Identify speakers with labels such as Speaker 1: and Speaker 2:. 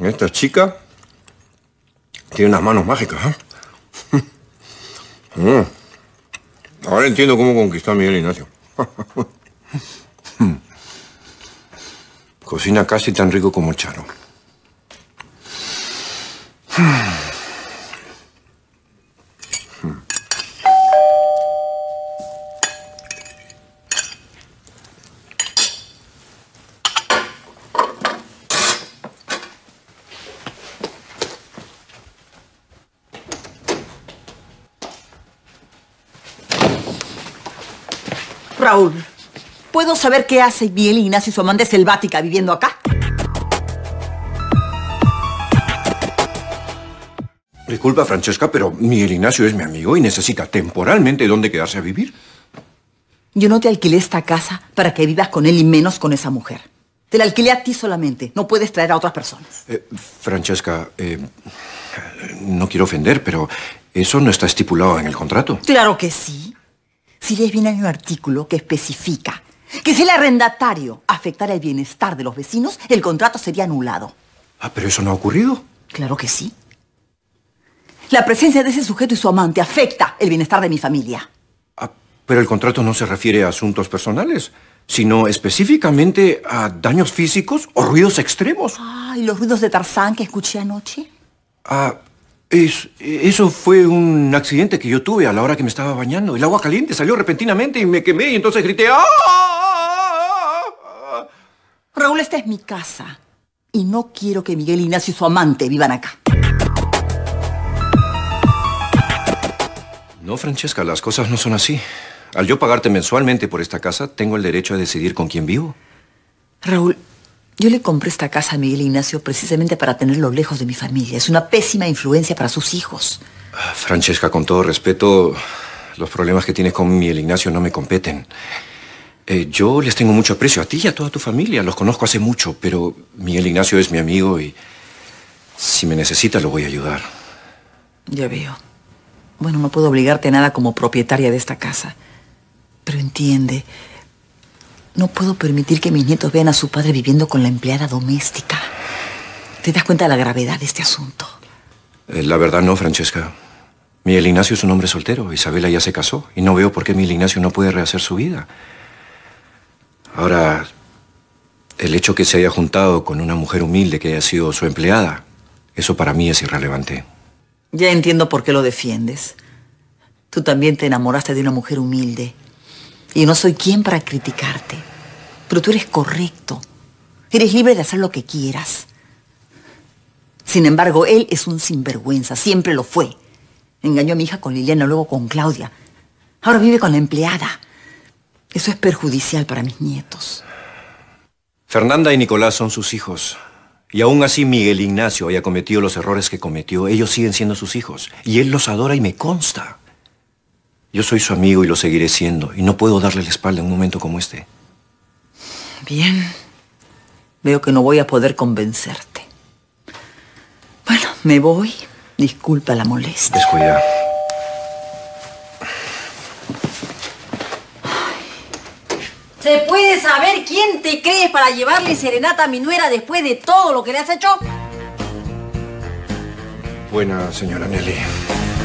Speaker 1: Esta chica tiene unas manos mágicas. ¿eh? Mm. Ahora entiendo cómo conquistó a Miguel Ignacio. Cocina casi tan rico como Charo.
Speaker 2: Raúl, ¿puedo saber qué hace Miguel Ignacio y su amante selvática viviendo acá?
Speaker 1: Disculpa, Francesca, pero Miguel Ignacio es mi amigo y necesita temporalmente dónde quedarse a vivir.
Speaker 2: Yo no te alquilé esta casa para que vivas con él y menos con esa mujer. Te la alquilé a ti solamente. No puedes traer a otras personas.
Speaker 1: Eh, Francesca, eh, no quiero ofender, pero eso no está estipulado en el contrato.
Speaker 2: Claro que sí. Si lees bien hay un artículo que especifica que si el arrendatario afectara el bienestar de los vecinos, el contrato sería anulado.
Speaker 1: Ah, pero eso no ha ocurrido. Claro que sí.
Speaker 2: La presencia de ese sujeto y su amante afecta el bienestar de mi familia.
Speaker 1: Ah, pero el contrato no se refiere a asuntos personales, sino específicamente a daños físicos o ruidos extremos. Ah,
Speaker 2: ¿y los ruidos de Tarzán que escuché anoche?
Speaker 1: Ah, es, eso fue un accidente que yo tuve a la hora que me estaba bañando. El agua caliente salió repentinamente y me quemé y entonces grité ah, ah, ah,
Speaker 2: ¡Ah! Raúl, esta es mi casa. Y no quiero que Miguel Ignacio y su amante vivan acá.
Speaker 1: No, Francesca, las cosas no son así. Al yo pagarte mensualmente por esta casa, tengo el derecho a decidir con quién vivo.
Speaker 2: Raúl, yo le compré esta casa a Miguel Ignacio precisamente para tenerlo lejos de mi familia. Es una pésima influencia para sus hijos.
Speaker 1: Ah, Francesca, con todo respeto, los problemas que tienes con Miguel Ignacio no me competen. Eh, yo les tengo mucho aprecio a ti y a toda tu familia. Los conozco hace mucho, pero Miguel Ignacio es mi amigo y si me necesita lo voy a ayudar.
Speaker 2: Ya veo. Bueno, no puedo obligarte a nada como propietaria de esta casa. Pero entiende, no puedo permitir que mis nietos vean a su padre viviendo con la empleada doméstica. ¿Te das cuenta de la gravedad de este asunto?
Speaker 1: Eh, la verdad no, Francesca. Miguel Ignacio es un hombre soltero. Isabela ya se casó. Y no veo por qué Miguel Ignacio no puede rehacer su vida. Ahora, el hecho que se haya juntado con una mujer humilde que haya sido su empleada, eso para mí es irrelevante.
Speaker 2: Ya entiendo por qué lo defiendes. Tú también te enamoraste de una mujer humilde y no soy quien para criticarte. Pero tú eres correcto. Eres libre de hacer lo que quieras. Sin embargo, él es un sinvergüenza. Siempre lo fue. Engañó a mi hija con Liliana, luego con Claudia. Ahora vive con la empleada. Eso es perjudicial para mis nietos.
Speaker 1: Fernanda y Nicolás son sus hijos. Y aún así Miguel Ignacio haya cometido los errores que cometió, ellos siguen siendo sus hijos. Y él los adora y me consta. Yo soy su amigo y lo seguiré siendo, y no puedo darle la espalda en un momento como este.
Speaker 2: Bien. Veo que no voy a poder convencerte. Bueno, me voy. Disculpa la molestia. Descuida. ¿Se puede saber quién te crees para llevarle serenata a mi nuera después de todo lo que le has hecho?
Speaker 1: Buena, señora Nelly.